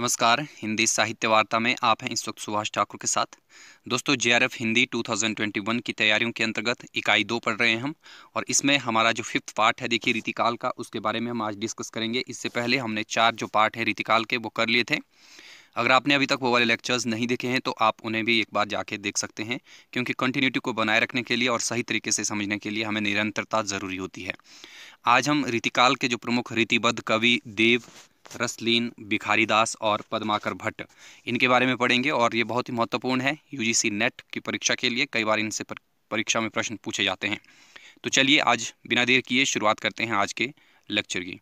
नमस्कार हिंदी साहित्य वार्ता में आप हैं इस वक्त सुभाष ठाकुर के साथ दोस्तों जेआरएफ हिंदी 2021 की तैयारियों के अंतर्गत इकाई दो पढ़ रहे हैं हम और इसमें हमारा जो फिफ्थ पार्ट है देखिए रीतिकाल का उसके बारे में हम आज डिस्कस करेंगे इससे पहले हमने चार जो पार्ट है रीतिकाल के वो कर लिए थे अगर आपने अभी तक वो वाले लेक्चर्स नहीं देखे हैं तो आप उन्हें भी एक बार जाके देख सकते हैं क्योंकि कंटिन्यूटी को बनाए रखने के लिए और सही तरीके से समझने के लिए हमें निरंतरता ज़रूरी होती है आज हम रीतिकाल के जो प्रमुख रीतिबद्ध कवि देव रसलीन दास और पदमाकर भट्ट इनके बारे में पढ़ेंगे और ये बहुत ही महत्वपूर्ण है यूजीसी नेट की परीक्षा के लिए कई बार इनसे परीक्षा में प्रश्न पूछे जाते हैं तो चलिए आज बिना देर किए शुरुआत करते हैं आज के लेक्चर की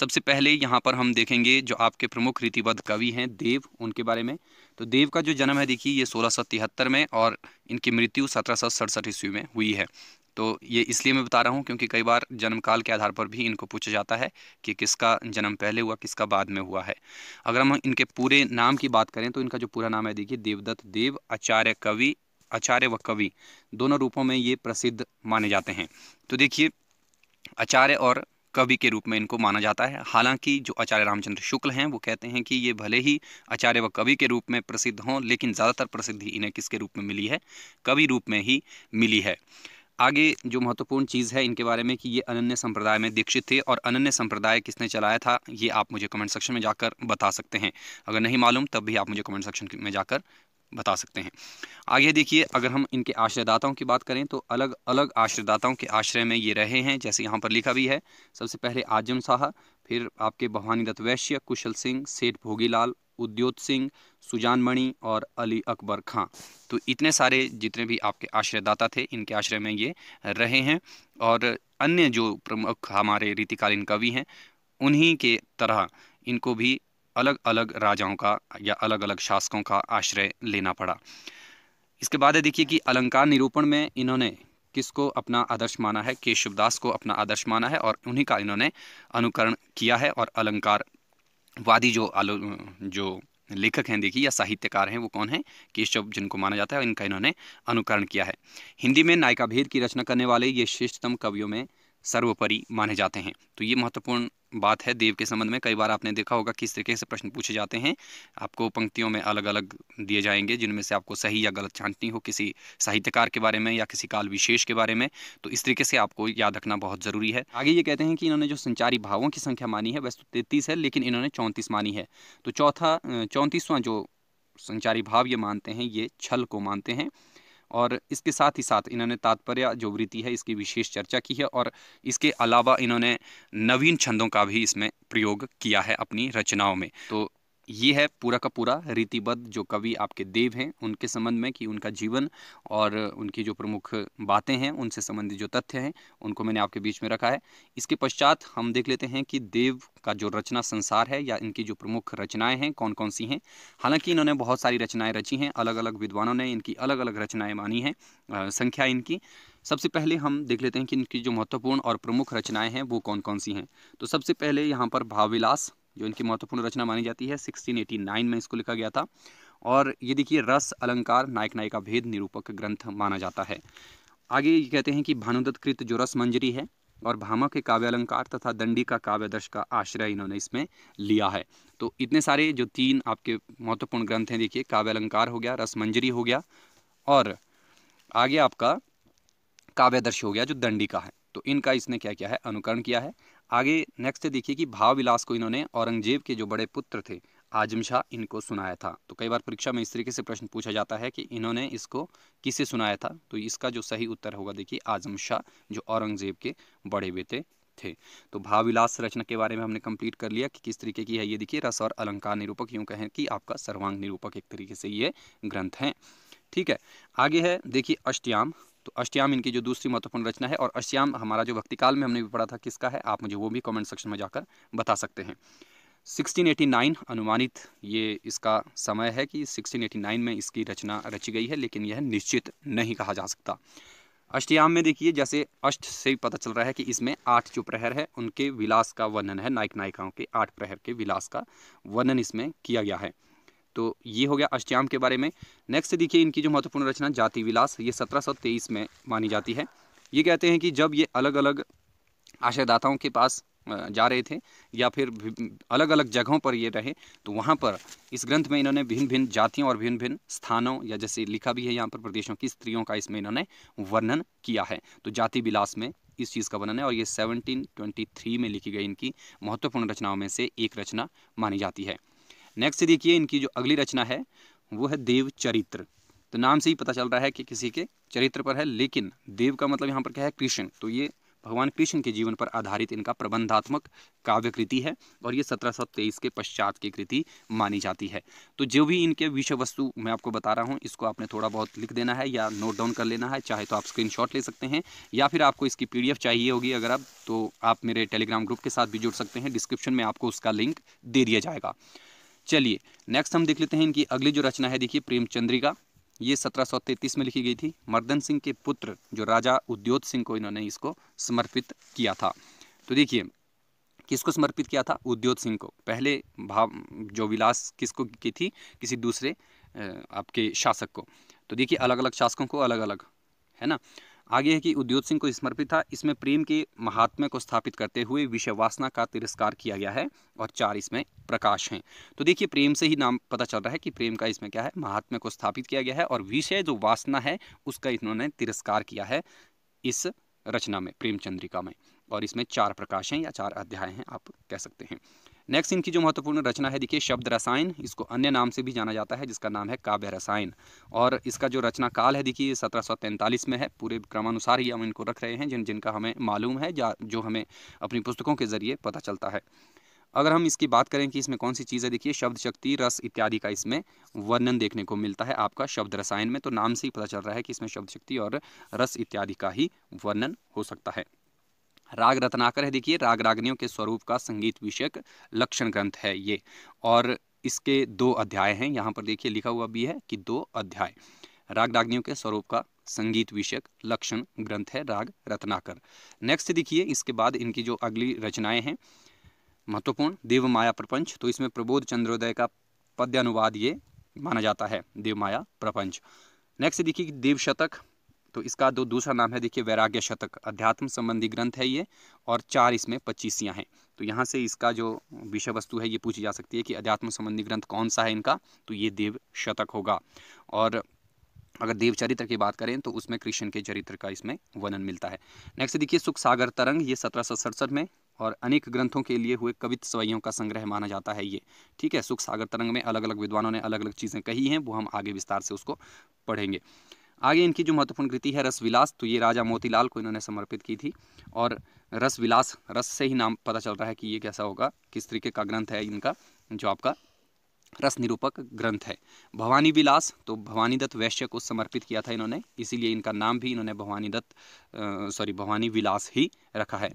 सबसे पहले यहाँ पर हम देखेंगे जो आपके प्रमुख रीतिबद्ध कवि हैं देव उनके बारे में तो देव का जो जन्म है देखिए ये सोलह में और इनकी मृत्यु सत्रह ईस्वी में हुई है तो ये इसलिए मैं बता रहा हूँ क्योंकि कई बार जन्मकाल के आधार पर भी इनको पूछा जाता है कि किसका जन्म पहले हुआ किसका बाद में हुआ है अगर हम इनके पूरे नाम की बात करें तो इनका जो पूरा नाम है देखिए देवदत्त देव आचार्य कवि आचार्य व कवि दोनों रूपों में ये प्रसिद्ध माने जाते हैं तो देखिए आचार्य और कवि के रूप में इनको माना जाता है हालांकि जो आचार्य रामचंद्र शुक्ल हैं वो कहते हैं कि ये भले ही आचार्य व कवि के रूप में प्रसिद्ध हों लेकिन ज़्यादातर प्रसिद्धि इन्हें किसके रूप में मिली है कवि रूप में ही मिली है आगे जो महत्वपूर्ण चीज़ है इनके बारे में कि ये अनन्य संप्रदाय में दीक्षित थे और अनन्य संप्रदाय किसने चलाया था ये आप मुझे कमेंट सेक्शन में जाकर बता सकते हैं अगर नहीं मालूम तब भी आप मुझे कमेंट सेक्शन में जाकर बता सकते हैं आगे देखिए अगर हम इनके आश्रयदाताओं की बात करें तो अलग अलग आश्रयदाताओं के आश्रय में ये रहे हैं जैसे यहाँ पर लिखा भी है सबसे पहले आजम साहा फिर आपके भवानी दत्त वैश्य कुशल सिंह सेठ भोगीलाल उद्योत सिंह सुजान मणि और अली अकबर खां तो इतने सारे जितने भी आपके आश्रयदाता थे इनके आश्रय में ये रहे हैं और अन्य जो प्रमुख हमारे रीतिकालीन कवि हैं उन्हीं के तरह इनको भी अलग अलग राजाओं का या अलग अलग शासकों का आश्रय लेना पड़ा इसके बाद है देखिए कि अलंकार निरूपण में इन्होंने किसको अपना आदर्श माना है केशवदास को अपना आदर्श माना है और उन्हीं का इन्होंने अनुकरण किया है और अलंकार वादी जो आलो जो लेखक हैं देखिए या साहित्यकार हैं वो कौन हैं केशव जिनको माना जाता है इनका इन्होंने अनुकरण किया है हिंदी में नायिका भेद की रचना करने वाले ये श्रेष्ठतम कवियों में सर्वोपरि माने जाते हैं तो ये महत्वपूर्ण बात है देव के संबंध में कई बार आपने देखा होगा किस तरीके से प्रश्न पूछे जाते हैं आपको पंक्तियों में अलग अलग दिए जाएंगे जिनमें से आपको सही या गलत छांटनी हो किसी साहित्यकार के बारे में या किसी काल विशेष के बारे में तो इस तरीके से आपको याद रखना बहुत ज़रूरी है आगे ये कहते हैं कि इन्होंने जो संचारी भावों की संख्या मानी है वैसे तो तैतीस है लेकिन इन्होंने चौंतीस मानी है तो चौथा चौंतीसवां जो संचारी भाव ये मानते हैं ये छल को मानते हैं और इसके साथ ही साथ इन्होंने तात्पर्य जो वृत्ति है इसकी विशेष चर्चा की है और इसके अलावा इन्होंने नवीन छंदों का भी इसमें प्रयोग किया है अपनी रचनाओं में तो ये है पूरा का पूरा रीतिबद्ध जो कवि आपके देव हैं उनके संबंध में कि उनका जीवन और उनकी जो प्रमुख बातें हैं उनसे संबंधित जो तथ्य हैं उनको मैंने आपके बीच में रखा है इसके पश्चात हम देख लेते हैं कि देव का जो रचना संसार है या इनकी जो प्रमुख रचनाएं हैं कौन कौन सी हैं हालांकि इन्होंने बहुत सारी रचनाएं रची हैं अलग अलग विद्वानों ने इनकी अलग अलग रचनाएं मानी हैं संख्या इनकी सबसे पहले हम देख लेते हैं कि इनकी जो महत्वपूर्ण और प्रमुख रचनाएं हैं वो कौन कौन सी हैं तो सबसे पहले यहाँ पर भावविलास जो इनकी महत्वपूर्ण रचना मानी जाती है 1689 में इसको लिखा गया था और ये देखिए रस अलंकार नायक नायिका भेद निरूपक ग्रंथ माना जाता है आगे ये कहते हैं कि भानुदत्त कृत जो रस मंजरी है और भामा के काव्य अलंकार तथा दंडी का काव्य दर्श का आश्रय इन्होंने इसमें लिया है तो इतने सारे जो तीन आपके महत्वपूर्ण ग्रंथ हैं देखिए काव्य अलंकार हो गया रस मंजरी हो गया और आगे आपका दर्श हो गया जो दंडी का है तो इनका इसने क्या किया है अनुकरण किया है आगे नेक्स्ट देखिए कि भाव विलास को इन्होंने औरंगजेब के जो बड़े पुत्र थे आजम शाह इनको सुनाया था तो कई बार परीक्षा में इस तरीके से प्रश्न पूछा जाता है कि इन्होंने इसको किसे सुनाया था तो इसका जो सही उत्तर होगा देखिए आजम शाह जो औरंगजेब के बड़े बेटे थे तो विलास रचना के बारे में हमने कंप्लीट कर लिया कि किस तरीके की है ये देखिए रस और अलंकार निरूपक यूँ कहें कि आपका सर्वांग निरूपक एक तरीके से ये ग्रंथ हैं ठीक है आगे है देखिए अष्टयाम तो अष्टयाम इनकी जो दूसरी महत्वपूर्ण रचना है और अष्टयाम हमारा जो भक्तिकाल में हमने भी पढ़ा था किसका है आप मुझे वो भी कमेंट सेक्शन में जाकर बता सकते हैं 1689 अनुमानित ये इसका समय है कि 1689 में इसकी रचना रची गई है लेकिन यह निश्चित नहीं कहा जा सकता अष्टयाम में देखिए जैसे अष्ट से पता चल रहा है कि इसमें आठ जो प्रहर है उनके विलास का वर्णन है नायक नायिकाओं के आठ प्रहर के विलास का वर्णन इसमें किया गया है तो ये हो गया अष्टयाम के बारे में नेक्स्ट देखिए इनकी जो महत्वपूर्ण रचना जाति विलास ये सत्रह में मानी जाती है ये कहते हैं कि जब ये अलग अलग आशयदाताओं के पास जा रहे थे या फिर अलग अलग जगहों पर ये रहे तो वहाँ पर इस ग्रंथ में इन्होंने भिन्न भिन्न जातियों और भिन्न भिन्न स्थानों या जैसे लिखा भी है यहाँ पर प्रदेशों की स्त्रियों का इसमें इन्होंने वर्णन किया है तो जाति विलास में इस चीज़ का वर्णन है और ये सेवनटीन में लिखी गई इनकी महत्वपूर्ण रचनाओं में से एक रचना मानी जाती है नेक्स्ट देखिए इनकी जो अगली रचना है वो है देव चरित्र तो नाम से ही पता चल रहा है कि किसी के चरित्र पर है लेकिन देव का मतलब यहाँ पर क्या है कृष्ण तो ये भगवान कृष्ण के जीवन पर आधारित इनका प्रबंधात्मक काव्य कृति है और ये सत्रह सौ तेईस के पश्चात की कृति मानी जाती है तो जो भी इनके विषय वस्तु मैं आपको बता रहा हूँ इसको आपने थोड़ा बहुत लिख देना है या नोट डाउन कर लेना है चाहे तो आप स्क्रीनशॉट ले सकते हैं या फिर आपको इसकी पी चाहिए होगी अगर आप तो आप मेरे टेलीग्राम ग्रुप के साथ भी जुड़ सकते हैं डिस्क्रिप्शन में आपको उसका लिंक दे दिया जाएगा चलिए नेक्स्ट हम देख लेते हैं इनकी अगली जो रचना है देखिए प्रेमचंद्रिका ये 1733 में लिखी गई थी मर्दन सिंह के पुत्र जो राजा उद्योत सिंह को इन्होंने इसको समर्पित किया था तो देखिए किसको समर्पित किया था उद्योत सिंह को पहले भाव जो विलास किसको की थी किसी दूसरे आपके शासक को तो देखिए अलग अलग शासकों को अलग अलग है ना आगे है कि उद्योग सिंह को समर्पित था इसमें प्रेम के महात्म्य को स्थापित करते हुए विषय वासना का तिरस्कार किया गया है और चार इसमें प्रकाश हैं तो देखिए प्रेम से ही नाम पता चल रहा है कि प्रेम का इसमें क्या है महात्म्य को स्थापित किया गया है और विषय जो वासना है उसका इन्होंने तिरस्कार किया है इस रचना में प्रेमचंद्रिका में और इसमें चार प्रकाश हैं या चार अध्याय हैं आप कह सकते हैं नेक्स्ट इनकी जो महत्वपूर्ण रचना है देखिए शब्द रसायन इसको अन्य नाम से भी जाना जाता है जिसका नाम है काव्य रसायन और इसका जो रचना काल है देखिए सत्रह में है पूरे क्रमानुसार ही हम इनको रख रहे हैं जिन जिनका हमें मालूम है या जो हमें अपनी पुस्तकों के ज़रिए पता चलता है अगर हम इसकी बात करें कि इसमें कौन सी चीज़ें देखिए शब्द शक्ति रस इत्यादि का इसमें वर्णन देखने को मिलता है आपका शब्द रसायन में तो नाम से ही पता चल रहा है कि इसमें शब्द शक्ति और रस इत्यादि का ही वर्णन हो सकता है राग रत्नाकर है देखिए राग रागनियों के स्वरूप का संगीत विषयक लक्षण ग्रंथ है ये और इसके दो अध्याय हैं यहाँ पर देखिए लिखा हुआ भी है कि दो अध्याय राग रागनियों के स्वरूप का संगीत विषयक लक्षण ग्रंथ है राग रत्नाकर नेक्स्ट देखिए इसके बाद इनकी जो अगली रचनाएं हैं महत्वपूर्ण देव माया प्रपंच तो इसमें प्रबोध चंद्रोदय का पद्य अनुवाद ये माना जाता है देव माया प्रपंच नेक्स्ट देखिए देव शतक तो इसका दो दूसरा नाम है देखिए वैराग्य शतक अध्यात्म संबंधी ग्रंथ है ये और चार इसमें पच्चीसियाँ हैं तो यहाँ से इसका जो विषय वस्तु है ये पूछी जा सकती है कि अध्यात्म संबंधी ग्रंथ कौन सा है इनका तो ये देव शतक होगा और अगर देव चरित्र की बात करें तो उसमें कृष्ण के चरित्र का इसमें वर्णन मिलता है नेक्स्ट देखिए सुख सागर तरंग ये सत्रह सौ सड़सठ में और अनेक ग्रंथों के लिए हुए कवित सवैयों का संग्रह माना जाता है ये ठीक है सुख सागर तरंग में अलग अलग विद्वानों ने अलग अलग चीज़ें कही हैं वो हम आगे विस्तार से उसको पढ़ेंगे आगे इनकी जो महत्वपूर्ण कृति है रसविलास तो ये राजा मोतीलाल को इन्होंने समर्पित की थी और रसविलास रस से ही नाम पता चल रहा है कि ये कैसा होगा किस तरीके का ग्रंथ है इनका जो आपका रस निरूपक ग्रंथ है भवानी विलास तो भवानी दत्त वैश्य को समर्पित किया था इन्होंने इसीलिए इनका नाम भी इन्होंने भवानी दत्त सॉरी भवानी विलास ही रखा है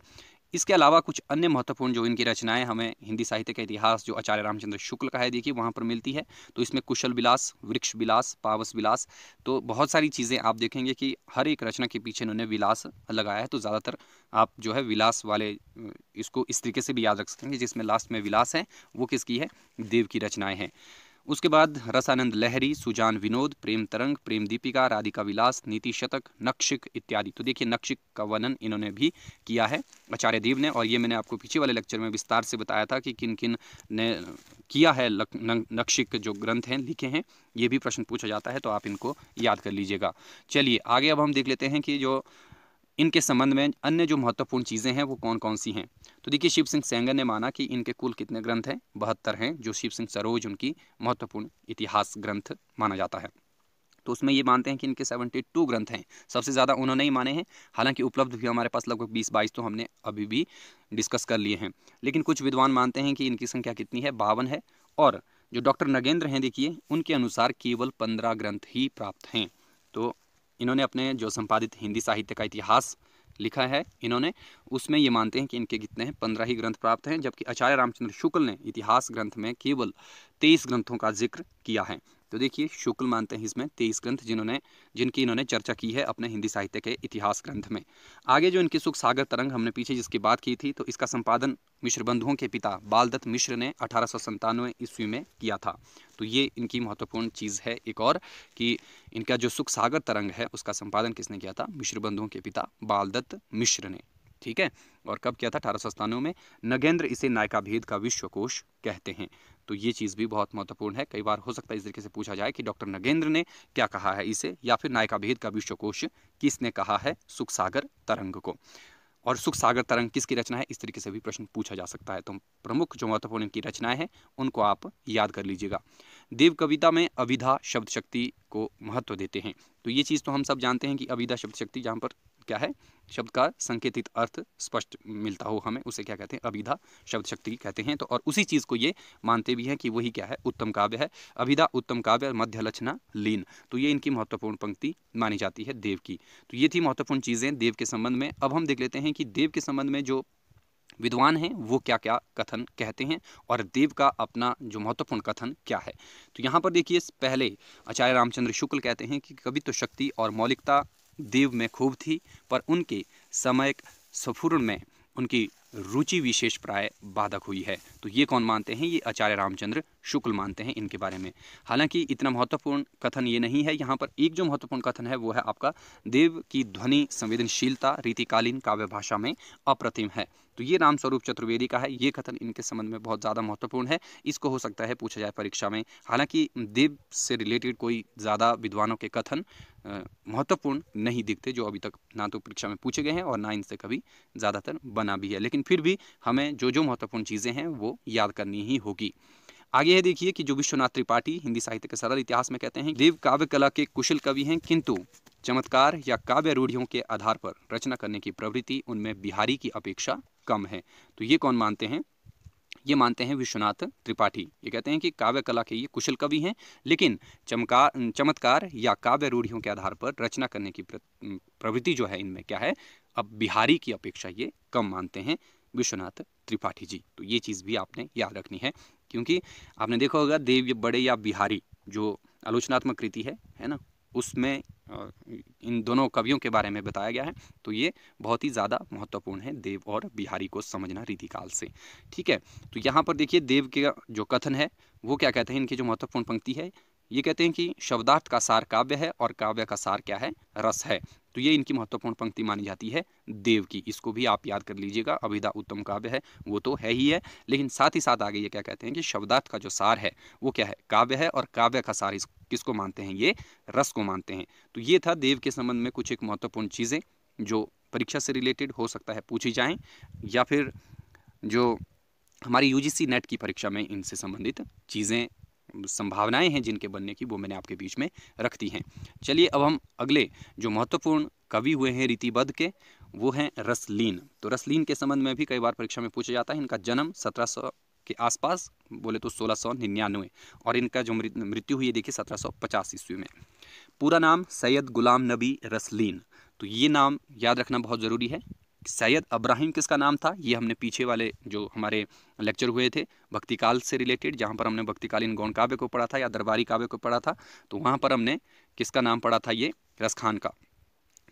इसके अलावा कुछ अन्य महत्वपूर्ण जो इनकी रचनाएं हमें हिंदी साहित्य का इतिहास जो आचार्य रामचंद्र शुक्ल का है देखिए वहाँ पर मिलती है तो इसमें कुशल विलास वृक्ष विलास पावस विलास तो बहुत सारी चीज़ें आप देखेंगे कि हर एक रचना के पीछे इन्होंने विलास लगाया है तो ज़्यादातर आप जो है विलास वाले इसको इस तरीके से भी याद रख सकते हैं जिसमें लास्ट में विलास है वो किसकी है देव की रचनाएँ हैं उसके बाद रसानंद लहरी सुजान विनोद प्रेम तरंग प्रेम दीपिका राधिका विलास नीति शतक नक्षिक इत्यादि तो देखिए नक्षिक का वर्णन इन्होंने भी किया है आचार्य देव ने और ये मैंने आपको पीछे वाले लेक्चर में विस्तार से बताया था कि किन किन ने किया है नक्षिक जो ग्रंथ हैं लिखे हैं ये भी प्रश्न पूछा जाता है तो आप इनको याद कर लीजिएगा चलिए आगे अब हम देख लेते हैं कि जो इनके संबंध में अन्य जो महत्वपूर्ण चीज़ें हैं वो कौन कौन सी हैं तो देखिए शिव सिंह सेंगर ने माना कि इनके कुल कितने ग्रंथ हैं बहत्तर हैं जो शिव सिंह सरोज उनकी महत्वपूर्ण इतिहास ग्रंथ माना जाता है तो उसमें ये मानते हैं कि इनके सेवेंटी टू ग्रंथ हैं सबसे ज़्यादा उन्होंने ही माने हैं हालांकि उपलब्ध भी हमारे पास लगभग बीस बाईस तो हमने अभी भी डिस्कस कर लिए हैं लेकिन कुछ विद्वान मानते हैं कि इनकी संख्या कितनी है बावन है और जो डॉक्टर नगेंद्र हैं देखिए उनके अनुसार केवल पंद्रह ग्रंथ ही प्राप्त हैं तो इन्होंने अपने जो संपादित हिंदी साहित्य का इतिहास लिखा है इन्होंने उसमें ये मानते हैं कि इनके कितने हैं पंद्रह ही ग्रंथ प्राप्त हैं जबकि आचार्य रामचंद्र शुक्ल ने इतिहास ग्रंथ में केवल तेईस ग्रंथों का जिक्र किया है तो देखिए शुक्ल मानते हैं इसमें तेईस ग्रंथ जिन्होंने जिनकी इन्होंने चर्चा की है अपने हिंदी साहित्य के इतिहास ग्रंथ में आगे जो इनकी सुख सागर तरंग हमने पीछे जिसकी बात की थी तो इसका संपादन मिश्र बंधुओं के पिता बालदत्त मिश्र ने अठारह ईस्वी में किया था तो ये इनकी महत्वपूर्ण चीज़ है एक और कि इनका जो सुख सागर तरंग है उसका संपादन किसने किया था मिश्र बंधुओं के पिता बालदत्त मिश्र ने ठीक है और कब किया था अठारह में नगेंद्र इसे नायका भेद का विश्वकोश कहते हैं तो ये चीज़ भी बहुत महत्वपूर्ण है कई बार हो सकता है इस तरीके से पूछा जाए कि डॉक्टर नगेंद्र ने क्या कहा है इसे या फिर नायका भेद का विश्वकोश किसने कहा है सुखसागर तरंग को और सुख सागर तरंग किसकी रचना है इस तरीके से भी प्रश्न पूछा जा सकता है तो प्रमुख जो महत्वपूर्ण इनकी रचनाएं हैं उनको आप याद कर लीजिएगा देव कविता में अविधा शब्द शक्ति को महत्व देते हैं तो ये चीज़ तो हम सब जानते हैं कि अविधा शब्द शक्ति जहाँ पर क्या है शब्द का संकेतित अर्थ स्पष्ट मिलता हो हमें उसे क्या कहते हैं अभिधा शब्द शक्ति कहते हैं तो और उसी चीज़ को ये मानते भी हैं कि वही क्या है उत्तम काव्य है अभिधा उत्तम काव्य और मध्य लक्षणा लीन तो ये इनकी महत्वपूर्ण पंक्ति मानी जाती है देव की तो ये थी महत्वपूर्ण चीज़ें देव के संबंध में अब हम देख लेते हैं कि देव के संबंध में जो विद्वान हैं वो क्या क्या कथन कहते हैं और देव का अपना जो महत्वपूर्ण कथन क्या है तो यहाँ पर देखिए पहले आचार्य रामचंद्र शुक्ल कहते हैं कि कवित्व शक्ति और मौलिकता दीव में खूब थी पर उनके समय स्फुरण में उनकी रुचि विशेष प्राय बाधक हुई है तो ये कौन मानते हैं ये आचार्य रामचंद्र शुक्ल मानते हैं इनके बारे में हालांकि इतना महत्वपूर्ण कथन ये नहीं है यहाँ पर एक जो महत्वपूर्ण कथन है वो है आपका देव की ध्वनि संवेदनशीलता रीतिकालीन काव्य भाषा में अप्रतिम है तो ये रामस्वरूप चतुर्वेदी का है ये कथन इनके संबंध में बहुत ज़्यादा महत्वपूर्ण है इसको हो सकता है पूछा जाए परीक्षा में हालांकि देव से रिलेटेड कोई ज़्यादा विद्वानों के कथन महत्वपूर्ण नहीं दिखते जो अभी तक ना तो परीक्षा में पूछे गए हैं और ना इनसे कभी ज़्यादातर बना भी है लेकिन लेकिन फिर भी हमें जो जो महत्वपूर्ण चीज़ें हैं वो याद करनी ही होगी आगे है देखिए कि जो विश्वनाथ त्रिपाठी हिंदी साहित्य के सरल इतिहास में कहते हैं देव काव्य कला के कुशल कवि हैं किंतु चमत्कार या काव्य रूढ़ियों के आधार पर रचना करने की प्रवृत्ति उनमें बिहारी की अपेक्षा कम है तो ये कौन मानते हैं ये मानते हैं विश्वनाथ त्रिपाठी ये कहते हैं कि काव्य कला के ये कुशल कवि हैं लेकिन चमकार चमत्कार या काव्य रूढ़ियों के आधार पर रचना करने की प्रवृत्ति जो है इनमें क्या है अब बिहारी की अपेक्षा ये कम मानते हैं विश्वनाथ त्रिपाठी जी तो ये चीज़ भी आपने याद रखनी है क्योंकि आपने देखा होगा देव बड़े या बिहारी जो आलोचनात्मक कृति है है ना उसमें इन दोनों कवियों के बारे में बताया गया है तो ये बहुत ही ज़्यादा महत्वपूर्ण है देव और बिहारी को समझना रीतिकाल से ठीक है तो यहाँ पर देखिए देव के जो कथन है वो क्या कहते हैं इनकी जो महत्वपूर्ण पंक्ति है ये कहते हैं कि शब्दार्थ का सार काव्य है और काव्य का सार क्या है रस है तो ये इनकी महत्वपूर्ण पंक्ति मानी जाती है देव की इसको भी आप याद कर लीजिएगा अभिधा उत्तम काव्य है वो तो है ही है लेकिन साथ ही साथ आगे ये क्या कहते हैं कि शब्दार्थ का जो सार है वो क्या है काव्य है और काव्य का सार किसको मानते हैं ये रस को मानते हैं तो ये था देव के संबंध में कुछ एक महत्वपूर्ण चीज़ें जो परीक्षा से रिलेटेड हो सकता है पूछी जाएँ या फिर जो हमारी यूजीसी नेट की परीक्षा में इनसे संबंधित चीज़ें संभावनाएं हैं जिनके बनने की वो मैंने आपके बीच में रख दी हैं चलिए अब हम अगले जो महत्वपूर्ण कवि हुए हैं रीतिबद्ध के वो हैं रसलीन तो रसलीन के संबंध में भी कई बार परीक्षा में पूछा जाता है इनका जन्म सत्रह के आसपास बोले तो सोलह सौ निन्यानवे और इनका जो मृत्यु हुई है देखिए सत्रह सौ पचास ईस्वी में पूरा नाम सैयद गुलाम नबी रसलीन तो ये नाम याद रखना बहुत ज़रूरी है सैयद अब्राहिम किसका नाम था ये हमने पीछे वाले जो हमारे लेक्चर हुए थे भक्तिकाल से रिलेटेड जहाँ पर हमने भक्तिकालीन गौण काव्य को पढ़ा था या दरबारी काव्य को पढ़ा था तो वहाँ पर हमने किसका नाम पढ़ा था ये रसखान का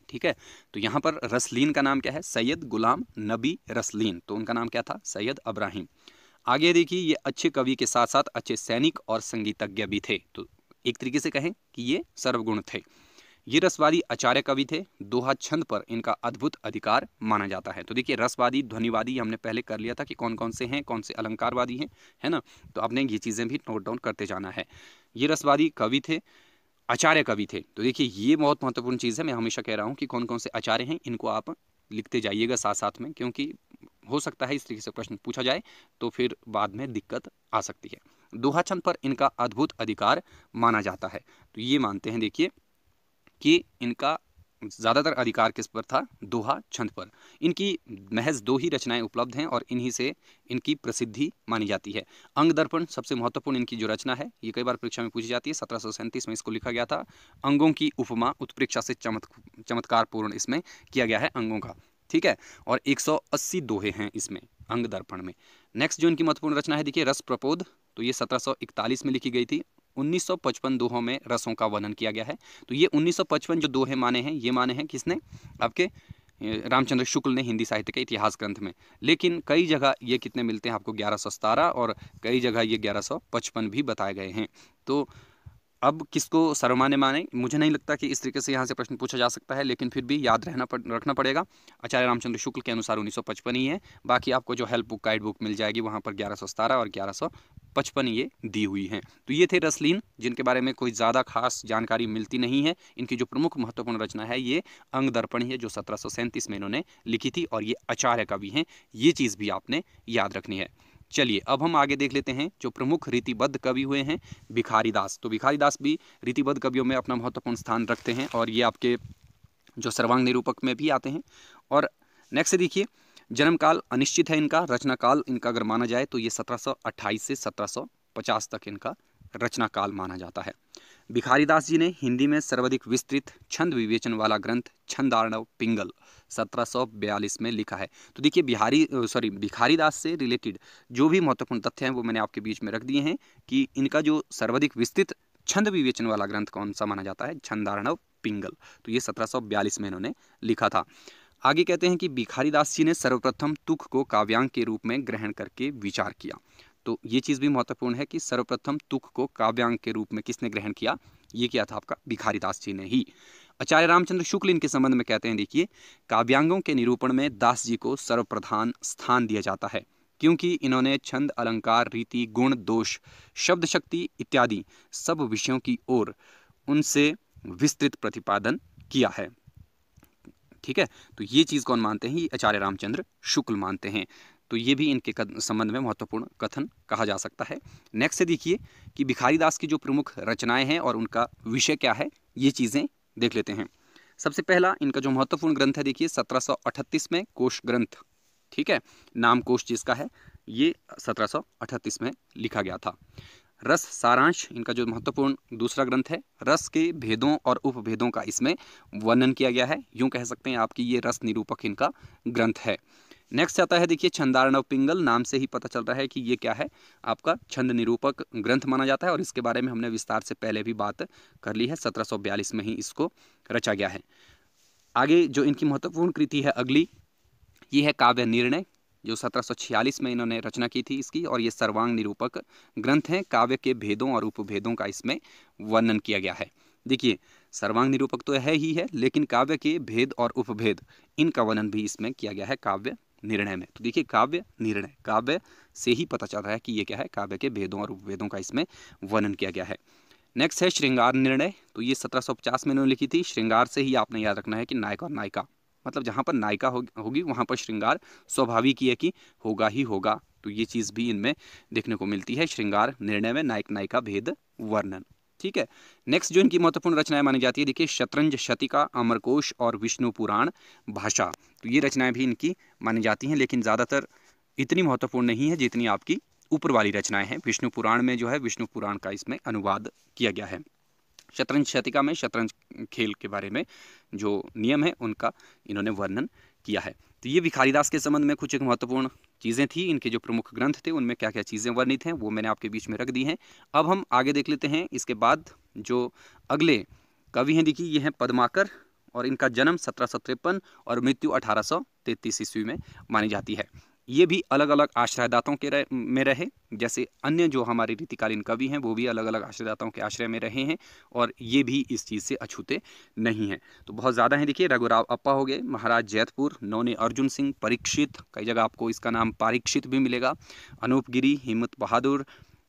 ठीक है तो यहाँ पर रसलीन का नाम क्या है सैयद गुलाम नबी रसलीन तो उनका नाम क्या था सैयद अब्राहिम आगे देखिए ये अच्छे कवि के साथ साथ अच्छे सैनिक और संगीतज्ञ भी थे तो एक तरीके से कहें कि ये सर्वगुण थे ये रसवादी आचार्य कवि थे दोहा छंद पर इनका अद्भुत अधिकार माना जाता है तो देखिए रसवादी ध्वनिवादी हमने पहले कर लिया था कि कौन कौन से हैं कौन से अलंकारवादी हैं है ना तो आपने ये चीज़ें भी नोट डाउन करते जाना है ये रसवादी कवि थे आचार्य कवि थे तो देखिए ये बहुत महत्वपूर्ण चीज़ है मैं हमेशा कह रहा हूँ कि कौन कौन से आचार्य हैं इनको आप लिखते जाइएगा साथ साथ में क्योंकि हो सकता है इस तरीके से प्रश्न पूछा जाए तो फिर बाद में दिक्कत आ सकती है दोहा छंद पर इनका अद्भुत अधिकार माना जाता है तो ये मानते हैं देखिए कि इनका ज़्यादातर अधिकार किस पर था दोहा छंद पर इनकी महज दो ही रचनाएं उपलब्ध हैं और इन्हीं से इनकी प्रसिद्धि मानी जाती है अंग दर्पण सबसे महत्वपूर्ण इनकी जो रचना है ये कई बार परीक्षा में पूछी जाती है सत्रह में इसको लिखा गया था अंगों की उपमा उत्प्रेक्षा से चमत्कार चमत्कारपूर्ण इसमें किया गया है अंगों का ठीक है और एक दोहे हैं इसमें अंग दर्पण में नेक्स्ट जो इनकी महत्वपूर्ण रचना है देखिए रस प्रपोध तो ये सत्रह में लिखी गई थी 1955 दोहों में रसों का वर्णन किया गया है तो ये 1955 जो दोहे माने हैं ये माने हैं किसने आपके रामचंद्र शुक्ल ने हिंदी साहित्य के इतिहास ग्रंथ में लेकिन कई जगह ये कितने मिलते हैं आपको ग्यारह और कई जगह ये ग्यारह भी बताए गए हैं तो अब किसको सर्वमान्य माने मुझे नहीं लगता कि इस तरीके से यहाँ से प्रश्न पूछा जा सकता है लेकिन फिर भी याद रहना पड़ रखना पड़ेगा आचार्य रामचंद्र शुक्ल के अनुसार 1955 ही है बाकी आपको जो हेल्प बुक गाइड बुक मिल जाएगी वहाँ पर ग्यारह और ग्यारह पचपन ये दी हुई हैं तो ये थे रसलीन जिनके बारे में कोई ज़्यादा खास जानकारी मिलती नहीं है इनकी जो प्रमुख महत्वपूर्ण रचना है ये अंग दर्पण है जो सत्रह में इन्होंने लिखी थी और ये आचार्य कवि हैं ये चीज़ भी आपने याद रखनी है चलिए अब हम आगे देख लेते हैं जो प्रमुख रीतिबद्ध कवि हुए हैं भिखारी दास तो भिखारी दास भी रीतिबद्ध कवियों में अपना महत्वपूर्ण स्थान रखते हैं और ये आपके जो सर्वांग निरूपक में भी आते हैं और नेक्स्ट देखिए जन्म काल अनिश्चित है इनका रचना काल इनका अगर माना जाए तो ये 1728 से 1750 तक इनका रचना काल माना जाता है भिखारी दास जी ने हिंदी में सर्वाधिक विस्तृत छंद विवेचन वाला ग्रंथ छंदारणव पिंगल 1742 में लिखा है तो देखिए बिहारी सॉरी भिखारी दास से रिलेटेड जो भी महत्वपूर्ण तथ्य हैं वो मैंने आपके बीच में रख दिए हैं कि इनका जो सर्वाधिक विस्तृत छंद विवेचन वाला ग्रंथ कौन सा माना जाता है छंदारणव पिंगल तो ये सत्रह में इन्होंने लिखा था आगे कहते हैं कि भिखारीदास जी ने सर्वप्रथम तुख को काव्यांग के रूप में ग्रहण करके विचार किया तो ये चीज़ भी महत्वपूर्ण है कि सर्वप्रथम तुख को काव्यांग के रूप में किसने ग्रहण किया ये किया था आपका भिखारीदास जी ने ही आचार्य रामचंद्र शुक्ल इनके संबंध में कहते हैं देखिए काव्यांगों के निरूपण में दास जी को सर्वप्रधान स्थान दिया जाता है क्योंकि इन्होंने छंद अलंकार रीति गुण दोष शब्द शक्ति इत्यादि सब विषयों की ओर उनसे विस्तृत प्रतिपादन किया है ठीक है तो ये चीज़ कौन मानते हैं ये आचार्य रामचंद्र शुक्ल मानते हैं तो ये भी इनके संबंध में महत्वपूर्ण कथन कहा जा सकता है नेक्स्ट से देखिए कि भिखारी दास की जो प्रमुख रचनाएं हैं और उनका विषय क्या है ये चीज़ें देख लेते हैं सबसे पहला इनका जो महत्वपूर्ण ग्रंथ है देखिए 1738 में कोश ग्रंथ ठीक है नाम कोश जिसका है ये 1738 में लिखा गया था रस सारांश इनका जो महत्वपूर्ण दूसरा ग्रंथ है रस के भेदों और उपभेदों का इसमें वर्णन किया गया है यूँ कह सकते हैं आपकी ये रस निरूपक इनका ग्रंथ है नेक्स्ट आता है देखिए छंदारण पिंगल नाम से ही पता चल रहा है कि ये क्या है आपका छंद निरूपक ग्रंथ माना जाता है और इसके बारे में हमने विस्तार से पहले भी बात कर ली है सत्रह में ही इसको रचा गया है आगे जो इनकी महत्वपूर्ण कृति है अगली ये है काव्य निर्णय जो 1746 में इन्होंने रचना की थी इसकी और ये सर्वांग निरूपक ग्रंथ हैं काव्य के भेदों और उपभेदों का इसमें वर्णन किया गया है देखिए सर्वांग निरूपक तो है ही है लेकिन काव्य के भेद और उपभेद इनका वर्णन भी इसमें किया गया है काव्य निर्णय में तो देखिए काव्य निर्णय काव्य से ही पता चल रहा है कि ये क्या है काव्य के भेदों और उपभेदों का इसमें वर्णन किया गया है नेक्स्ट है श्रृंगार निर्णय तो ये 1750 में इन्होंने लिखी थी श्रृंगार से ही आपने याद रखना है कि नायक और नायिका मतलब जहाँ पर नायिका हो, होगी वहाँ पर श्रृंगार स्वाभाविक ही है कि होगा ही होगा तो ये चीज़ भी इनमें देखने को मिलती है श्रृंगार निर्णय में नायक नायिका भेद वर्णन ठीक है नेक्स्ट जो इनकी महत्वपूर्ण रचनाएं मानी जाती है देखिए शतरंज शतिका अमरकोश और विष्णु पुराण भाषा तो ये रचनाएं भी इनकी मानी जाती हैं लेकिन ज़्यादातर इतनी महत्वपूर्ण नहीं है जितनी आपकी ऊपर वाली रचनाएं हैं विष्णु पुराण में जो है विष्णु पुराण का इसमें अनुवाद किया गया है शतरंज शतिका में शतरंज खेल के बारे में जो नियम है उनका इन्होंने वर्णन किया है तो ये भिखारीदास के संबंध में कुछ एक महत्वपूर्ण चीज़ें थी इनके जो प्रमुख ग्रंथ थे उनमें क्या क्या चीज़ें वर्णित हैं वो मैंने आपके बीच में रख दी हैं अब हम आगे देख लेते हैं इसके बाद जो अगले कवि हैं देखिए ये हैं पदमाकर और इनका जन्म सत्रह और मृत्यु अठारह ईस्वी में मानी जाती है ये भी अलग अलग आश्रयदाताओं के रह, में रहे जैसे अन्य जो हमारे रीतिकालीन कवि हैं वो भी अलग अलग आश्रयदाताओं के आश्रय में रहे हैं और ये भी इस चीज़ से अछूते नहीं हैं तो बहुत ज़्यादा हैं देखिए रघुराव अप्पा हो गए महाराज जैतपुर नौने अर्जुन सिंह परीक्षित कई जगह आपको इसका नाम परीक्षित भी मिलेगा अनूप गिरी हिम्मत बहादुर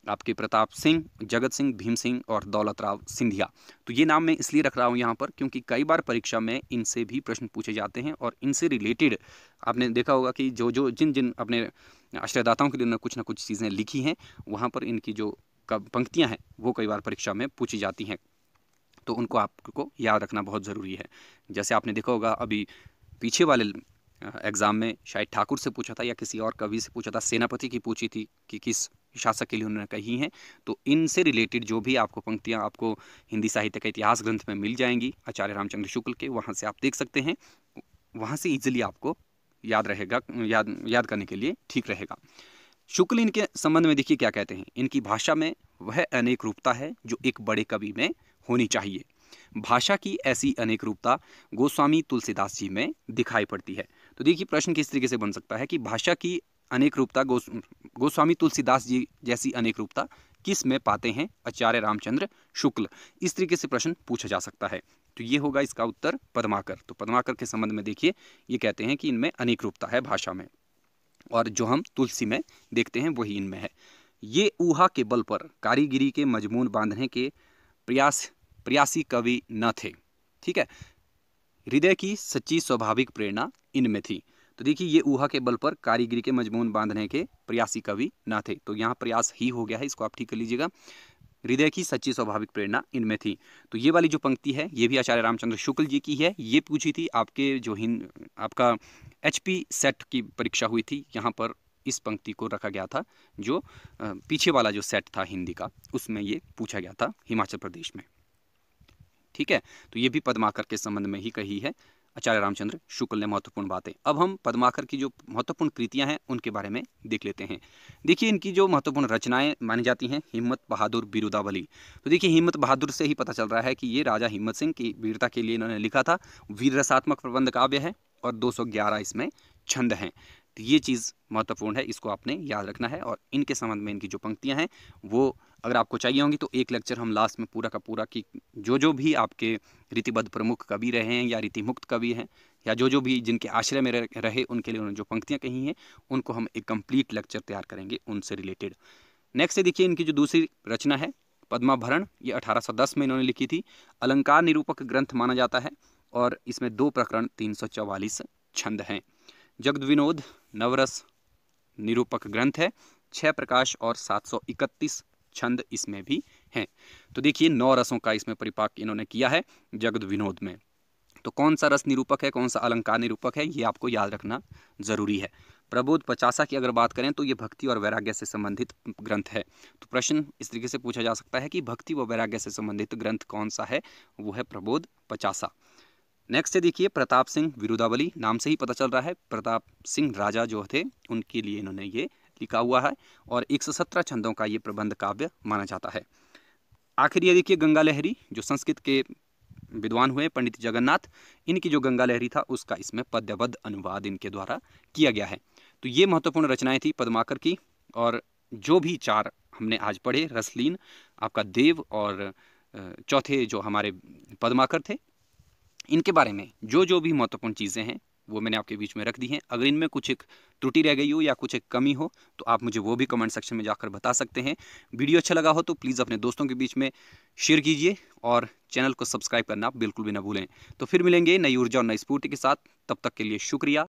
आपके प्रताप सिंह जगत सिंह भीम सिंह और दौलत राव सिंधिया तो ये नाम मैं इसलिए रख रहा हूँ यहाँ पर क्योंकि कई बार परीक्षा में इनसे भी प्रश्न पूछे जाते हैं और इनसे रिलेटेड आपने देखा होगा कि जो जो जिन जिन अपने आश्रयदाताओं के लिए उन्होंने कुछ ना कुछ चीज़ें लिखी हैं वहाँ पर इनकी जो पंक्तियाँ हैं वो कई बार परीक्षा में पूछी जाती हैं तो उनको आपको याद रखना बहुत ज़रूरी है जैसे आपने देखा होगा अभी पीछे वाले एग्ज़ाम में शायद ठाकुर से पूछा था या किसी और कवि से पूछा था सेनापति की पूछी थी कि किस शासक के लिए उन्होंने कही हैं तो इनसे रिलेटेड जो भी आपको पंक्तियाँ आपको हिंदी साहित्य के इतिहास ग्रंथ में मिल जाएंगी आचार्य रामचंद्र शुक्ल के वहाँ से आप देख सकते हैं वहाँ से ईजिली आपको याद रहेगा याद याद करने के लिए ठीक रहेगा शुक्ल इनके संबंध में देखिए क्या कहते हैं इनकी भाषा में वह अनेक रूपता है जो एक बड़े कवि में होनी चाहिए भाषा की ऐसी अनेक रूपता गोस्वामी तुलसीदास जी में दिखाई पड़ती है तो देखिए प्रश्न किस तरीके से बन सकता है कि भाषा की अनेक रूपता गो गोस्वामी तुलसीदास जी जैसी अनेक रूपता किस में पाते हैं आचार्य रामचंद्र शुक्ल इस तरीके से प्रश्न पूछा जा सकता है तो ये होगा इसका उत्तर पदमाकर तो पदमाकर के संबंध में देखिए ये कहते हैं कि इनमें अनेक रूपता है भाषा में और जो हम तुलसी में देखते हैं वही इनमें है ये ऊहा के बल पर कारीगिरी के मजमून बांधने के प्रयास प्रयासी कवि न थे ठीक है हृदय की सच्ची स्वाभाविक प्रेरणा इनमें थी तो देखिए ये ऊहा के बल पर कारीगरी के मजमून बांधने के प्रयासी कवि ना थे तो यहाँ प्रयास ही हो गया है इसको आप ठीक कर लीजिएगा हृदय की सच्ची स्वाभाविक प्रेरणा इनमें थी तो ये वाली जो पंक्ति है ये भी आचार्य रामचंद्र शुक्ल जी की है ये पूछी थी आपके जो हिंद आपका एच सेट की परीक्षा हुई थी यहाँ पर इस पंक्ति को रखा गया था जो पीछे वाला जो सेट था हिंदी का उसमें ये पूछा गया था हिमाचल प्रदेश में ठीक है तो ये भी पदमाकर के संबंध में ही कही है आचार्य रामचंद्र शुक्ल ने महत्वपूर्ण बातें अब हम पद्माकर की जो महत्वपूर्ण कृतियां हैं उनके बारे में देख लेते हैं देखिए इनकी जो महत्वपूर्ण रचनाएं मानी जाती हैं हिम्मत बहादुर बिरुदावली तो देखिए हिम्मत बहादुर से ही पता चल रहा है कि ये राजा हिम्मत सिंह की वीरता के लिए इन्होंने लिखा था वीर रसात्मक प्रबंध काव्य है और दो इसमें छंद हैं तो ये चीज़ महत्वपूर्ण है इसको आपने याद रखना है और इनके संबंध में इनकी जो पंक्तियाँ हैं वो अगर आपको चाहिए होंगी तो एक लेक्चर हम लास्ट में पूरा का पूरा कि जो जो भी आपके रीतिबद्ध प्रमुख कवि रहे हैं या रीतिमुक्त कवि हैं या जो जो भी जिनके आश्रय में रहे उनके लिए उन्होंने जो पंक्तियाँ कही हैं उनको हम एक कंप्लीट लेक्चर तैयार करेंगे उनसे रिलेटेड नेक्स्ट देखिए इनकी जो दूसरी रचना है पद्माभरण ये 1810 में इन्होंने लिखी थी अलंकार निरूपक ग्रंथ माना जाता है और इसमें दो प्रकरण तीन छंद हैं जगद विनोद नवरस निरूपक ग्रंथ है छः प्रकाश और 731 छंद इसमें भी हैं तो देखिए नौ रसों का इसमें परिपाक इन्होंने किया है जगद विनोद में तो कौन सा रस निरूपक है कौन सा अलंकार निरूपक है ये आपको याद रखना जरूरी है प्रबोध पचासा की अगर बात करें तो ये भक्ति और वैराग्य से संबंधित ग्रंथ है तो प्रश्न इस तरीके से पूछा जा सकता है कि भक्ति व वैराग्य से संबंधित ग्रंथ कौन सा है वो है प्रबोध पचासा नेक्स्ट है देखिए प्रताप सिंह विरुदावली नाम से ही पता चल रहा है प्रताप सिंह राजा जो थे उनके लिए इन्होंने ये लिखा हुआ है और एक सौ सत्रह छंदों का ये प्रबंध काव्य माना जाता है आखिर ये देखिए गंगा लहरी जो संस्कृत के विद्वान हुए पंडित जगन्नाथ इनकी जो गंगा लहरी था उसका इसमें पद्यबद्ध अनुवाद इनके द्वारा किया गया है तो ये महत्वपूर्ण रचनाएं थी पद्माकर की और जो भी चार हमने आज पढ़े रसलीन आपका देव और चौथे जो हमारे पद्माकर थे इनके बारे में जो जो भी महत्वपूर्ण चीज़ें हैं वो मैंने आपके बीच में रख दी हैं अगर इनमें कुछ एक त्रुटि रह गई हो या कुछ एक कमी हो तो आप मुझे वो भी कमेंट सेक्शन में जाकर बता सकते हैं वीडियो अच्छा लगा हो तो प्लीज़ अपने दोस्तों के बीच में शेयर कीजिए और चैनल को सब्सक्राइब करना बिल्कुल भी ना भूलें तो फिर मिलेंगे नई ऊर्जा और नई स्फूर्ति के साथ तब तक के लिए शुक्रिया